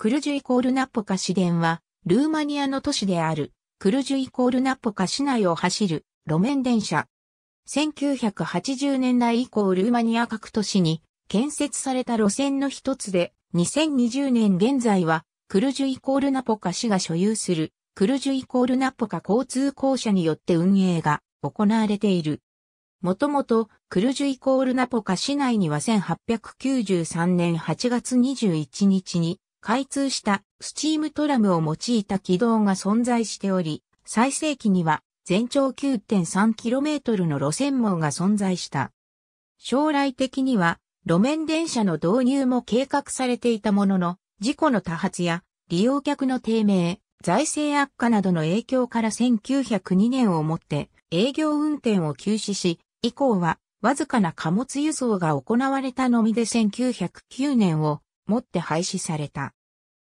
クルジュイコールナッポカ市電は、ルーマニアの都市である、クルジュイコールナッポカ市内を走る路面電車。1980年代以降ルーマニア各都市に建設された路線の一つで、2020年現在は、クルジュイコールナポカ市が所有する、クルジュイコールナポカ交通公社によって運営が行われている。もともと、クルジュイコールナポカ市内には1893年8月21日に、開通したスチームトラムを用いた軌道が存在しており、最盛期には全長 9.3km の路線網が存在した。将来的には路面電車の導入も計画されていたものの、事故の多発や利用客の低迷、財政悪化などの影響から1902年をもって営業運転を休止し、以降はわずかな貨物輸送が行われたのみで1909年をもって廃止された。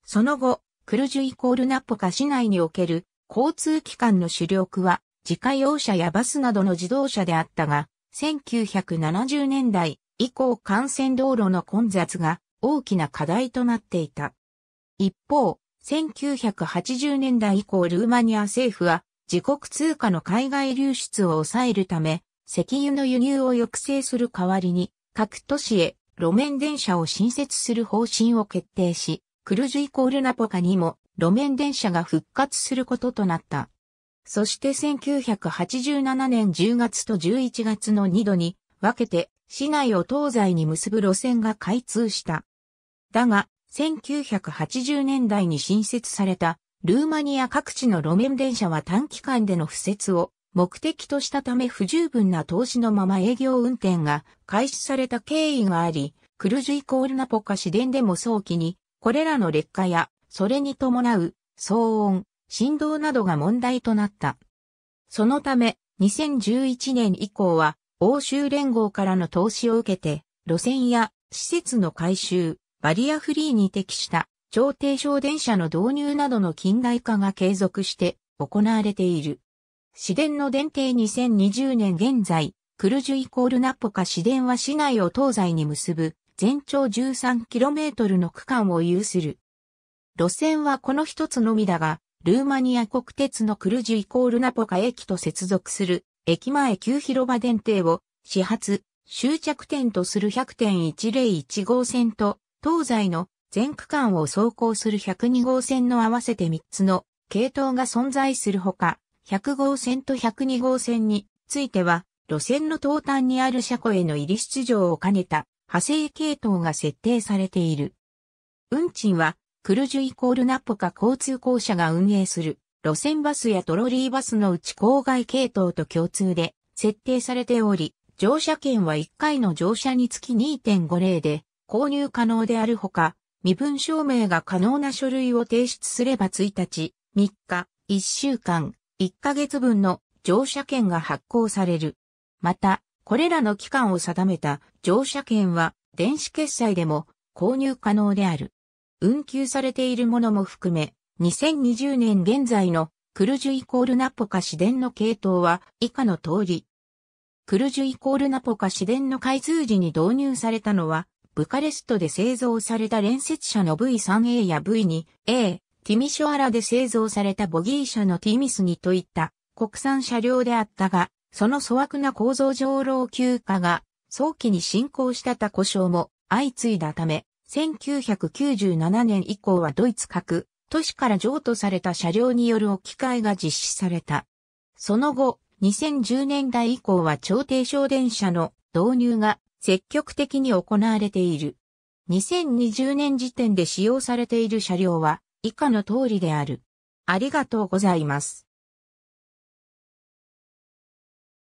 その後、クルジュイコールナッポカ市内における交通機関の主力は自家用車やバスなどの自動車であったが、1970年代以降幹線道路の混雑が大きな課題となっていた。一方、1980年代以降ルーマニア政府は自国通貨の海外流出を抑えるため、石油の輸入を抑制する代わりに、各都市へ路面電車を新設する方針を決定し、クルジュイコールナポカにも路面電車が復活することとなった。そして1987年10月と11月の2度に分けて市内を東西に結ぶ路線が開通した。だが、1980年代に新設されたルーマニア各地の路面電車は短期間での付設を目的としたため不十分な投資のまま営業運転が開始された経緯があり、クルジュイコールナポカ市電でも早期にこれらの劣化や、それに伴う、騒音、振動などが問題となった。そのため、2011年以降は、欧州連合からの投資を受けて、路線や施設の改修、バリアフリーに適した超低床電車の導入などの近代化が継続して行われている。市電の電停2020年現在、クルジュイコールナッポカ市電は市内を東西に結ぶ全長 13km の区間を有する。路線はこの一つのみだが、ルーマニア国鉄のクルジュイコールナポカ駅と接続する駅前旧広場電停を始発、終着点とする100.101号線と東西の全区間を走行する102号線の合わせて3つの系統が存在するほか、100号線と102号線については路線の東端にある車庫への入り出場を兼ねた派生系統が設定されている。運賃は、クルジュイコールナッポカ交通公社が運営する、路線バスやトロリーバスのうち郊外系統と共通で設定されており、乗車券は1回の乗車につき2.50で購入可能であるほか、身分証明が可能な書類を提出すれば1日、3日、1週間、1ヶ月分の乗車券が発行される。また、これらの期間を定めた乗車券は電子決済でも購入可能である。運休されているものも含め、2020年現在のクルジュイコールナポカ市電の系統は以下の通り。クルジュイコールナポカ市電の開通時に導入されたのは、ブカレストで製造された連接車の V3A や V2A、ティミショアラで製造されたボギー車のティミス2といった国産車両であったが、その粗悪な構造上老朽化が早期に進行した他故障も相次いだため、1997年以降はドイツ各都市から譲渡された車両による置き換えが実施された。その後、2010年代以降は超低省電車の導入が積極的に行われている。2020年時点で使用されている車両は以下の通りである。ありがとうございます。